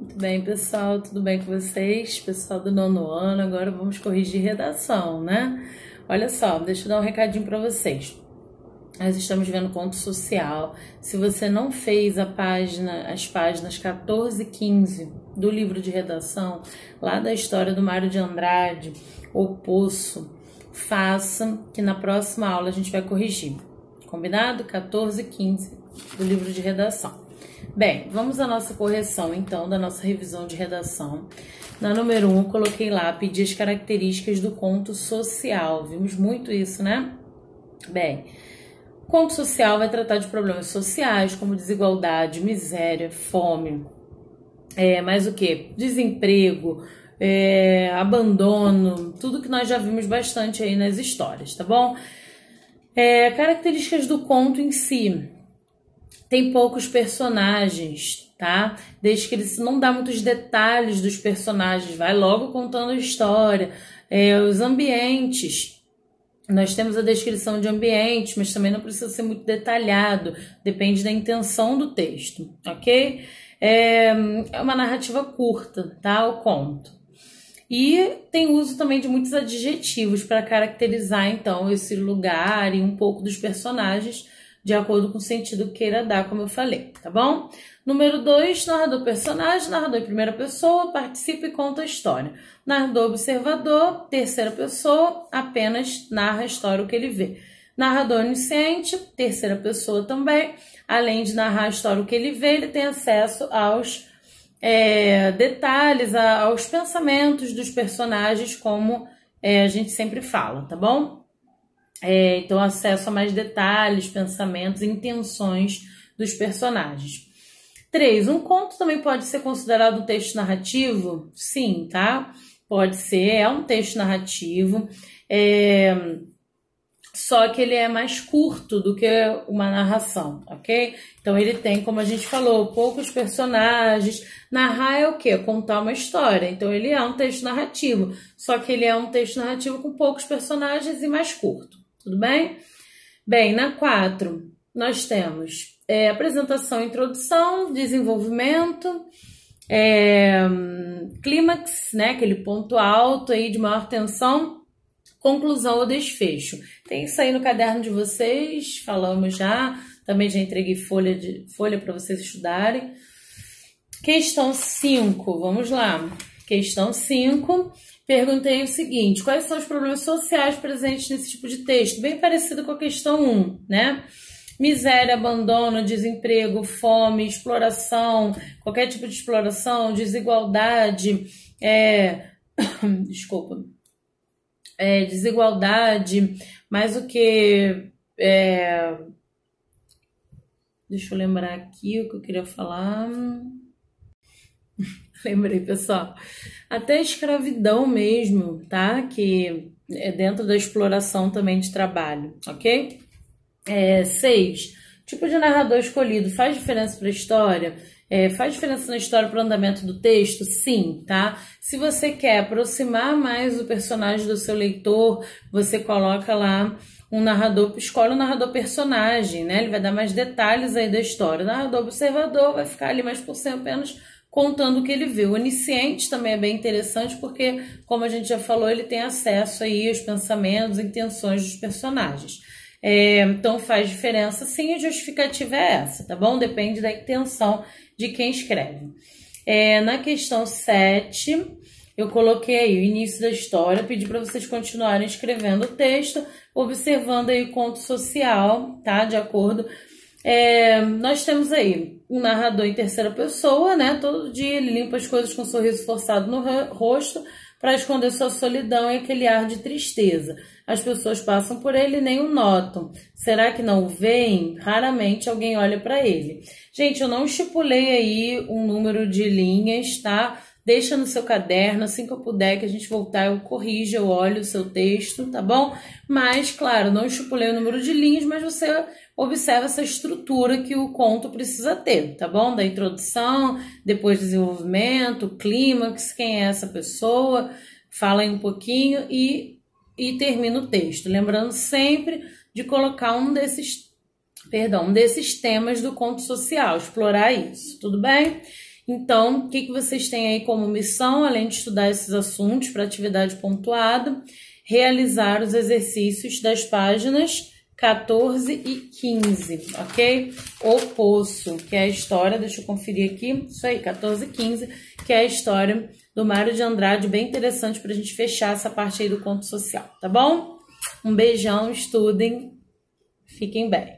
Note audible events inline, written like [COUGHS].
Muito bem, pessoal, tudo bem com vocês? Pessoal do nono ano, agora vamos corrigir redação, né? Olha só, deixa eu dar um recadinho para vocês. Nós estamos vendo conto social. Se você não fez a página, as páginas 14 e 15 do livro de redação, lá da história do Mário de Andrade, O Poço, faça, que na próxima aula a gente vai corrigir. Combinado? 14 e 15 do livro de redação. Bem, vamos à nossa correção, então, da nossa revisão de redação. Na número 1, um, coloquei lá, pedi as características do conto social. Vimos muito isso, né? Bem, conto social vai tratar de problemas sociais, como desigualdade, miséria, fome, é, mais o que? Desemprego, é, abandono, tudo que nós já vimos bastante aí nas histórias, tá bom? É, características do conto em si tem poucos personagens, tá? Desde que ele não dá muitos detalhes dos personagens, vai logo contando a história, é, os ambientes. Nós temos a descrição de ambientes, mas também não precisa ser muito detalhado, depende da intenção do texto, ok? É, é uma narrativa curta, tá? O conto. E tem uso também de muitos adjetivos para caracterizar então esse lugar e um pouco dos personagens de acordo com o sentido queira dar, como eu falei, tá bom? Número 2, narrador personagem, narrador em primeira pessoa, participa e conta a história. Narrador observador, terceira pessoa, apenas narra a história, o que ele vê. Narrador onisciente, terceira pessoa também, além de narrar a história, o que ele vê, ele tem acesso aos é, detalhes, aos pensamentos dos personagens, como é, a gente sempre fala, tá bom? é, então acesso a mais detalhes, pensamentos, intenções dos personagens. 3. Um conto também pode ser considerado um texto narrativo? Sim, tá? Pode ser, é um texto narrativo. É... Só que ele é mais curto do que uma narração, ok? Então ele tem, como a gente falou, poucos personagens. Narrar é o quê? Contar uma história. Então ele é um texto narrativo. Só que ele é um texto narrativo com poucos personagens e mais curto tudo bem? Bem, na 4, nós temos é, apresentação, introdução, desenvolvimento, é, clímax, né, aquele ponto alto aí de maior tensão, conclusão ou desfecho. Tem isso aí no caderno de vocês, falamos já, também já entreguei folha, de, folha para vocês estudarem. Questão 5, vamos lá. Questão 5. Perguntei o seguinte: quais são os problemas sociais presentes nesse tipo de texto? Bem parecido com a questão 1, um, né? Miséria, abandono, desemprego, fome, exploração, qualquer tipo de exploração, desigualdade, é... [COUGHS] desculpa, é, desigualdade, mais o que. É... Deixa eu lembrar aqui o que eu queria falar. [LAUGHS] Lembrei, pessoal. Até a escravidão mesmo, tá? Que é dentro da exploração também de trabalho, ok? É, seis. Tipo de narrador escolhido faz diferença para a história? É, faz diferença na história para o andamento do texto? Sim, tá? Se você quer aproximar mais o personagem do seu leitor, você coloca lá um narrador, escolhe um narrador personagem, né? Ele vai dar mais detalhes aí da história. O narrador observador vai ficar ali mais por cento apenas contando o que ele viu. O onisciente também é bem interessante porque, como a gente já falou, ele tem acesso aí aos pensamentos, intenções dos personagens. É, então faz diferença sim, a justificativa é essa, tá bom? Depende da intenção de quem escreve. É, na questão 7, eu coloquei aí o início da história, pedi para vocês continuarem escrevendo o texto, observando aí o conto social, tá? De acordo é, nós temos aí um narrador em terceira pessoa, né? Todo dia ele limpa as coisas com um sorriso forçado no rosto para esconder sua solidão e aquele ar de tristeza. As pessoas passam por ele e nem o notam. Será que não o veem? Raramente alguém olha para ele. Gente, eu não estipulei aí um número de linhas, tá? deixa no seu caderno, assim que eu puder, que a gente voltar, eu corrijo, eu olho o seu texto, tá bom? Mas, claro, não estipulei o número de linhas, mas você observa essa estrutura que o conto precisa ter, tá bom? Da introdução, depois desenvolvimento, clímax, quem é essa pessoa, fala aí um pouquinho e, e termina o texto. Lembrando sempre de colocar um desses, perdão, um desses temas do conto social, explorar isso, tudo bem? Então, o que, que vocês têm aí como missão, além de estudar esses assuntos para atividade pontuada, realizar os exercícios das páginas 14 e 15, ok? O Poço, que é a história, deixa eu conferir aqui, isso aí, 14 e 15, que é a história do Mário de Andrade, bem interessante para a gente fechar essa parte aí do conto social, tá bom? Um beijão, estudem, fiquem bem.